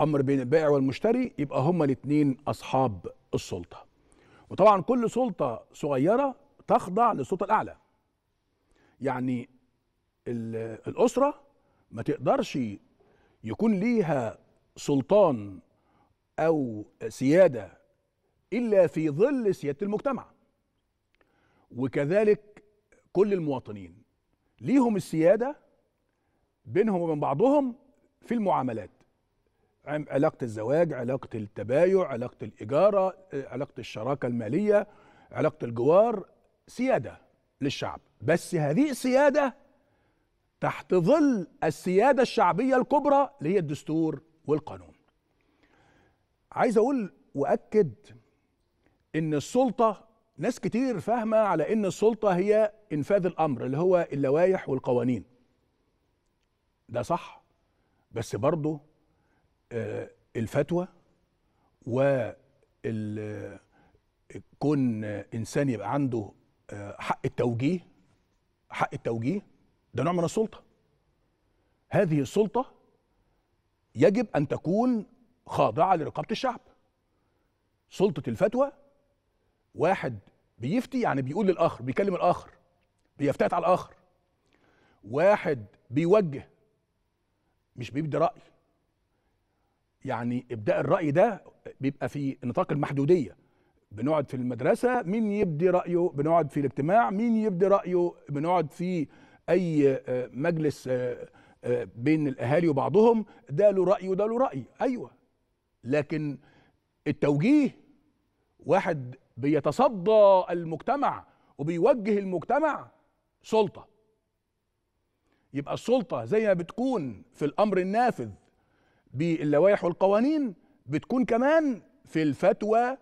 امر بين البائع والمشتري يبقى هما الاثنين اصحاب السلطه وطبعا كل سلطه صغيره تخضع للسلطه الاعلى يعني الاسره ما تقدرش يكون ليها سلطان او سياده الا في ظل سياده المجتمع وكذلك كل المواطنين ليهم السياده بينهم وبين بعضهم في المعاملات علاقه الزواج علاقه التبايع علاقه الاجاره آه، علاقه الشراكه الماليه علاقه الجوار سياده للشعب بس هذه السياده تحت ظل السياده الشعبيه الكبرى اللي هي الدستور والقانون عايز اقول واكد ان السلطه ناس كتير فاهمه على ان السلطه هي انفاذ الامر اللي هو اللوائح والقوانين ده صح بس برضه آه، الفتوى و كون انسان يبقى عنده آه، حق التوجيه حق التوجيه ده نوع من السلطه هذه السلطه يجب ان تكون خاضعه لرقابه الشعب سلطه الفتوى واحد بيفتي يعني بيقول للاخر بيكلم الاخر بيفتات على الاخر واحد بيوجه مش بيبدي راي يعني ابداء الراي ده بيبقى في نطاق المحدوديه بنقعد في المدرسه مين يبدي رايه بنقعد في الاجتماع مين يبدي رايه بنقعد في اي آه، مجلس آه، آه، بين الاهالي وبعضهم ده له راي وده له راي ايوه لكن التوجيه واحد بيتصدى المجتمع وبيوجه المجتمع سلطه يبقى السلطه زي ما بتكون في الامر النافذ باللوائح والقوانين بتكون كمان في الفتوى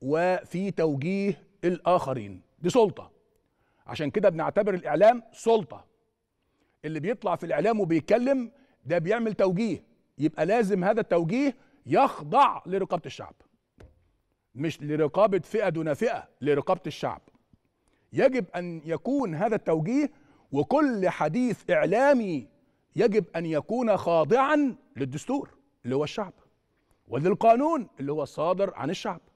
وفي توجيه الآخرين دي سلطة عشان كده بنعتبر الإعلام سلطة اللي بيطلع في الإعلام وبيتكلم ده بيعمل توجيه يبقى لازم هذا التوجيه يخضع لرقابة الشعب مش لرقابة فئة دون فئة لرقابة الشعب يجب أن يكون هذا التوجيه وكل حديث إعلامي يجب أن يكون خاضعا للدستور اللي هو الشعب وللقانون اللي هو صادر عن الشعب